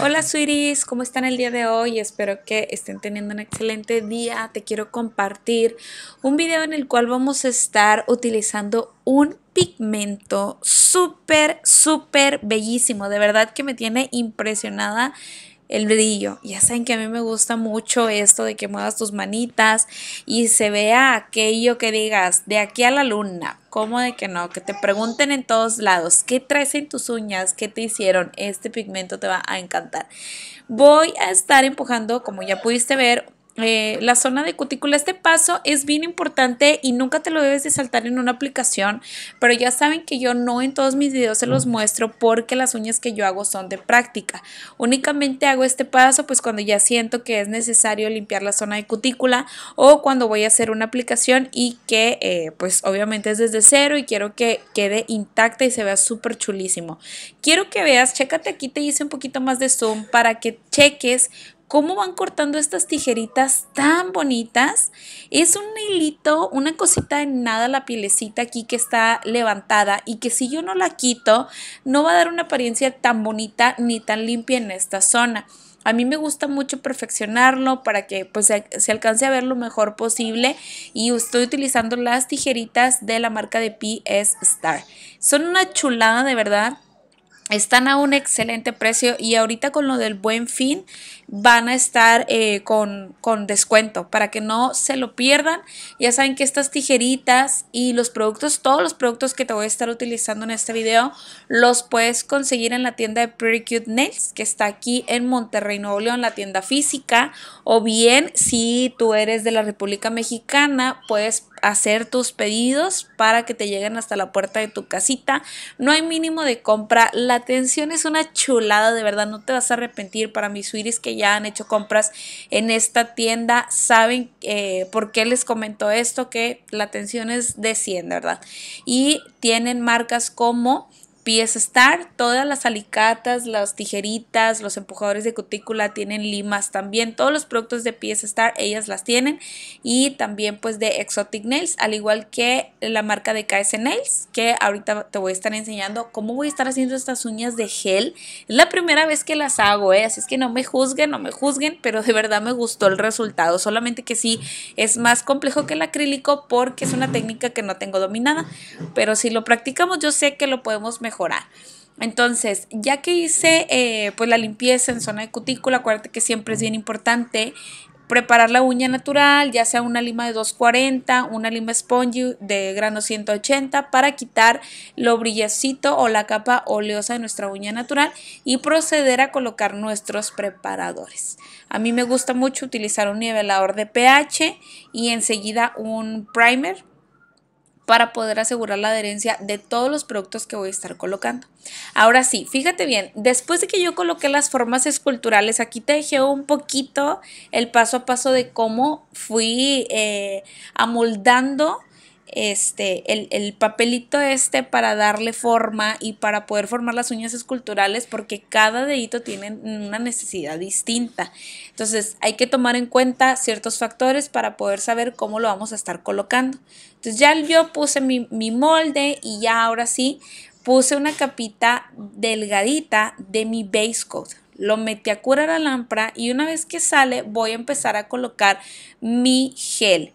Hola suiris ¿cómo están el día de hoy? Espero que estén teniendo un excelente día. Te quiero compartir un video en el cual vamos a estar utilizando un pigmento súper, súper bellísimo. De verdad que me tiene impresionada el brillo. Ya saben que a mí me gusta mucho esto de que muevas tus manitas y se vea aquello que digas de aquí a la luna ¿Cómo de que no? Que te pregunten en todos lados, ¿qué traes en tus uñas? ¿Qué te hicieron? Este pigmento te va a encantar. Voy a estar empujando, como ya pudiste ver, eh, la zona de cutícula. Este paso es bien importante y nunca te lo debes de saltar en una aplicación, pero ya saben que yo no en todos mis videos se los muestro porque las uñas que yo hago son de práctica. Únicamente hago este paso pues cuando ya siento que es necesario limpiar la zona de cutícula o cuando voy a hacer una aplicación y que eh, pues obviamente es desde cero y quiero que quede intacta y se vea súper chulísimo. Quiero que veas, chécate aquí, te hice un poquito más de zoom para que cheques cómo van cortando estas tijeritas tan bonitas. Es un hilito, una cosita en nada, la pielecita aquí que está levantada y que si yo no la quito, no va a dar una apariencia tan bonita ni tan limpia en esta zona. A mí me gusta mucho perfeccionarlo para que pues, se, se, alcance a ver lo mejor posible y estoy utilizando las tijeritas de la marca de PS Star. Son una chulada de verdad. Están a un excelente precio y ahorita con lo del buen fin van a estar eh, con, con, descuento para que no se lo pierdan. Ya saben que estas tijeritas y los productos, todos los productos que te voy a estar utilizando en este video, los puedes conseguir en la tienda de Pretty Cute Nails que está aquí en Monterrey, Nuevo León, la tienda física. O bien, si tú eres de la República Mexicana, puedes hacer tus pedidos para que te lleguen hasta la puerta de tu casita. No hay mínimo de compra. La atención es una chulada, de verdad, no te vas a arrepentir. Para mis suiris que ya han hecho compras en esta tienda, saben eh, por qué les comento esto, que la atención es de 100, verdad. Y tienen marcas como P.S. Star, Todas las alicatas, las tijeritas, los empujadores de cutícula tienen limas también. Todos los productos de PS Star ellas las tienen. Y también pues de Exotic Nails, al igual que la marca de KS Nails, que ahorita te voy a estar enseñando cómo voy a estar haciendo estas uñas de gel. Es la primera vez que las hago, ¿eh? así es que no me juzguen, no me juzguen, pero de verdad me gustó el resultado. Solamente que sí es más complejo que el acrílico porque es una técnica que no tengo dominada. Pero si lo practicamos yo sé que lo podemos mejorar entonces, ya que hice eh, pues la limpieza en zona de cutícula, acuérdate que siempre es bien importante preparar la uña natural, ya sea una lima de 240, una lima spongy de grano 180 para quitar lo brillacito o la capa oleosa de nuestra uña natural y proceder a colocar nuestros preparadores. A mí me gusta mucho utilizar un nivelador de pH y enseguida un primer para poder asegurar la adherencia de todos los productos que voy a estar colocando. Ahora sí, fíjate bien, después de que yo coloqué las formas esculturales, aquí te dejé un poquito el paso a paso de cómo fui eh, amoldando este, el, papelito este para darle forma y para poder formar las uñas esculturales porque cada dedito tiene una necesidad distinta. Entonces hay que tomar en cuenta ciertos factores para poder saber cómo lo vamos a estar colocando. Entonces ya yo puse mi, molde y ya ahora sí puse una capita delgadita de mi base coat. Lo metí a curar la lámpara y una vez que sale voy a empezar a colocar mi gel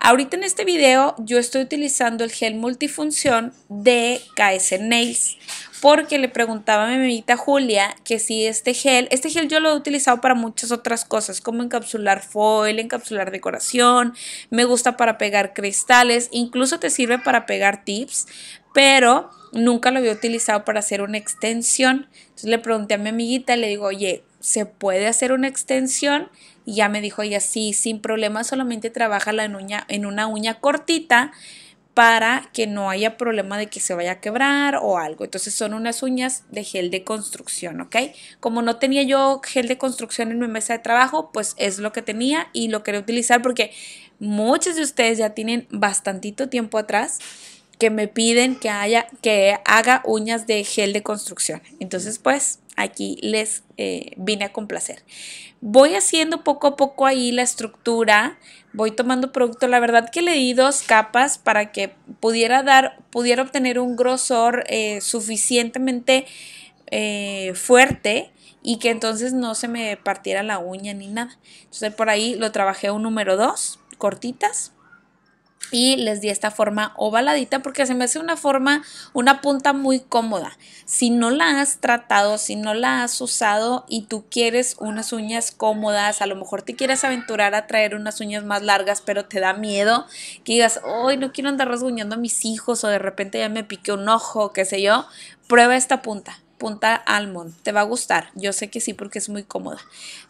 Ahorita en este video yo estoy utilizando el gel multifunción de KS Nails porque le preguntaba a mi amiguita Julia que si este gel, este gel yo lo he utilizado para muchas otras cosas, como encapsular foil, encapsular decoración, me gusta para pegar cristales, incluso te sirve para pegar tips, pero nunca lo había utilizado para hacer una extensión. Entonces le pregunté a mi amiguita, le digo, oye, ¿se puede hacer una extensión? Y ya me dijo ella, sí, sin problema, solamente trabaja la en, uña, en una uña cortita para que no haya problema de que se vaya a quebrar o algo. Entonces son unas uñas de gel de construcción, ¿ok? Como no tenía yo gel de construcción en mi mesa de trabajo, pues es lo que tenía y lo quería utilizar porque muchos de ustedes ya tienen bastantito tiempo atrás que me piden que, haya, que haga uñas de gel de construcción. Entonces, pues aquí les eh, vine a complacer. Voy haciendo poco a poco ahí la estructura, voy tomando producto. La verdad que le di dos capas para que pudiera dar, pudiera obtener un grosor eh, suficientemente eh, fuerte y que entonces no se me partiera la uña ni nada. Entonces por ahí lo trabajé un número dos cortitas y les di esta forma ovaladita porque se me hace una forma, una punta muy cómoda. Si no la has tratado, si no la has usado y tú quieres unas uñas cómodas, a lo mejor te quieres aventurar a traer unas uñas más largas, pero te da miedo que digas, hoy no quiero andar rasguñando a mis hijos o de repente ya me piqué un ojo, qué sé yo, prueba esta punta punta almond. Te va a gustar. Yo sé que sí porque es muy cómoda.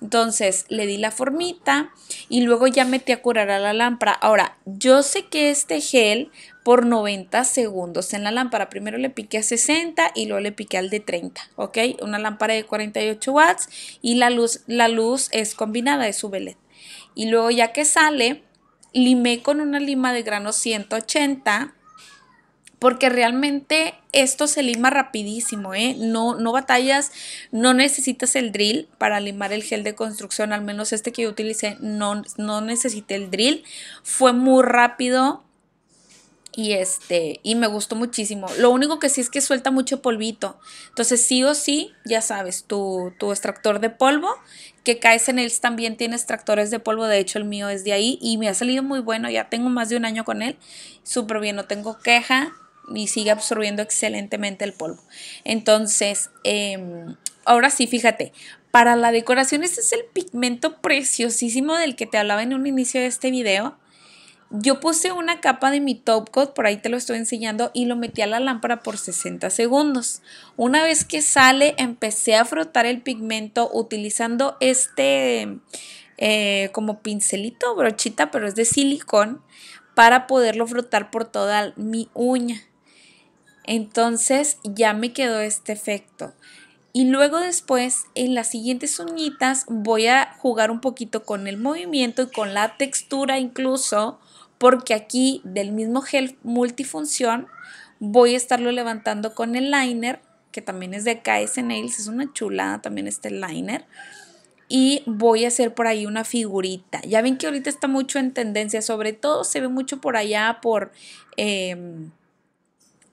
Entonces le di la formita y luego ya metí a curar a la lámpara. Ahora, yo sé que este gel por 90 segundos en la lámpara. Primero le piqué a 60 y luego le piqué al de 30, ¿ok? Una lámpara de 48 watts y la luz, la luz es combinada, es su LED. Y luego ya que sale, limé con una lima de grano 180 porque realmente esto se lima rapidísimo, ¿eh? No, no batallas, no necesitas el drill para limar el gel de construcción, al menos este que yo utilicé no, no necesité el drill, fue muy rápido y este, y me gustó muchísimo. Lo único que sí es que suelta mucho polvito, entonces sí o sí, ya sabes, tu, tu extractor de polvo, que caes en él también tiene extractores de polvo, de hecho el mío es de ahí y me ha salido muy bueno, ya tengo más de un año con él, súper bien, no tengo queja y sigue absorbiendo excelentemente el polvo. Entonces, em, ahora sí, fíjate, para la decoración este es el pigmento preciosísimo del que te hablaba en un inicio de este video. Yo puse una capa de mi top coat, por ahí te lo estoy enseñando, y lo metí a la lámpara por 60 segundos. Una vez que sale, empecé a frotar el pigmento utilizando este eh, como pincelito, brochita, pero es de silicón, para poderlo frotar por toda mi uña. Entonces ya me quedó este efecto. Y luego después, en las siguientes uñitas, voy a jugar un poquito con el movimiento y con la textura incluso, porque aquí del mismo gel multifunción voy a estarlo levantando con el liner, que también es de KS Nails, es una chulada también este liner. Y voy a hacer por ahí una figurita. Ya ven que ahorita está mucho en tendencia, sobre todo se ve mucho por allá por... Em,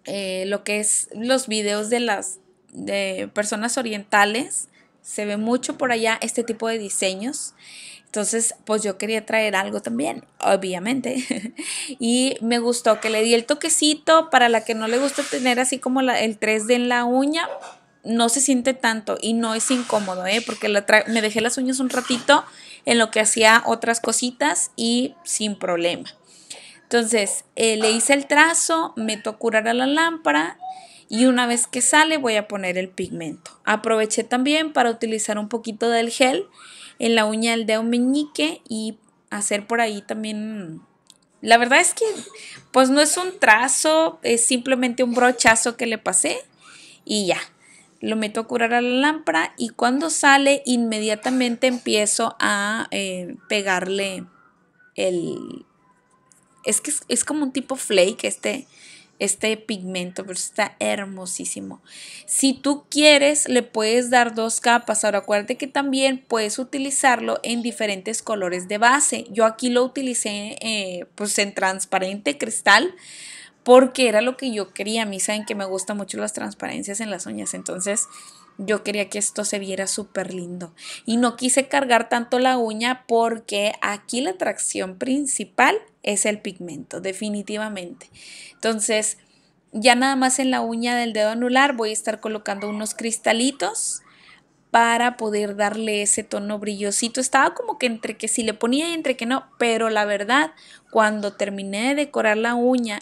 eh, lo que es los videos de las de personas orientales. Se ve mucho por allá este tipo de diseños. Entonces, pues yo quería traer algo también, obviamente. y me gustó que le di el toquecito para la que no le gusta tener así como el 3D en la uña. No se siente tanto y no es incómodo, ¿eh? Porque me dejé las uñas un ratito en lo que hacía otras cositas y sin problema. Entonces, eh, le hice el trazo, meto a curar a la lámpara y una vez que sale voy a poner el pigmento. Aproveché también para utilizar un poquito del gel en la uña del dedo meñique y hacer por ahí también... La verdad es que pues no es un trazo, es simplemente un brochazo que le pasé y ya. Lo meto a curar a la lámpara y cuando sale inmediatamente empiezo a eh, pegarle el, es que es, como un tipo flake este, este pigmento, pero está hermosísimo. Si tú quieres, le puedes dar dos capas. Ahora acuérdate que también puedes utilizarlo en diferentes colores de base. Yo aquí lo utilicé eh, pues en transparente cristal, porque era lo que yo quería. A mí saben que me gustan mucho las transparencias en las uñas, entonces yo quería que esto se viera súper lindo. Y no quise cargar tanto la uña porque aquí la atracción principal es el pigmento, definitivamente. Entonces, ya nada más en la uña del dedo anular voy a estar colocando unos cristalitos para poder darle ese tono brillosito. Estaba como que entre que si le ponía y entre que no, pero la verdad, cuando terminé de decorar la uña,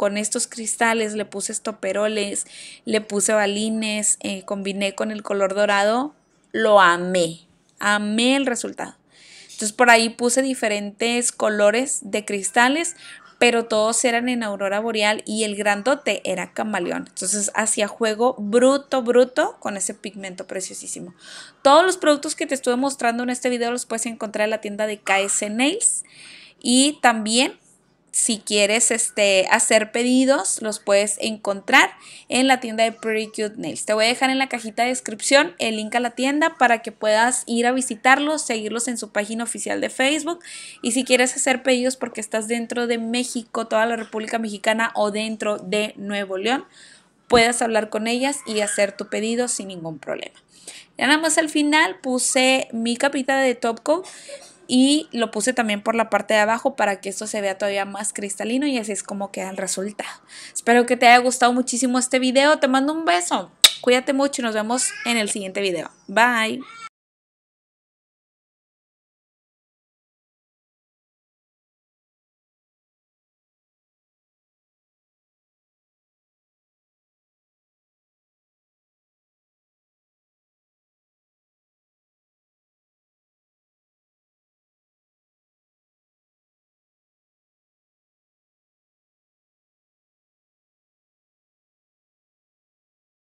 con estos cristales, le puse estoperoles, le puse balines, eh, combiné con el color dorado, lo amé, amé el resultado. Entonces por ahí puse diferentes colores de cristales, pero todos eran en aurora boreal y el grandote era camaleón. Entonces hacía juego bruto, bruto con ese pigmento preciosísimo. Todos los productos que te estuve mostrando en este video los puedes encontrar en la tienda de KS Nails y también si quieres este, hacer pedidos, los puedes encontrar en la tienda de Pretty Cute Nails. Te voy a dejar en la cajita de descripción el link a la tienda para que puedas ir a visitarlos, seguirlos en su página oficial de Facebook. Y si quieres hacer pedidos porque estás dentro de México, toda la República Mexicana o dentro de Nuevo León, puedas hablar con ellas y hacer tu pedido sin ningún problema. Ya nada más al final puse mi capita de top y lo puse también por la parte de abajo para que esto se vea todavía más cristalino y así es como queda el resultado. Espero que te haya gustado muchísimo este video, te mando un beso, cuídate mucho y nos vemos en el siguiente video. Bye.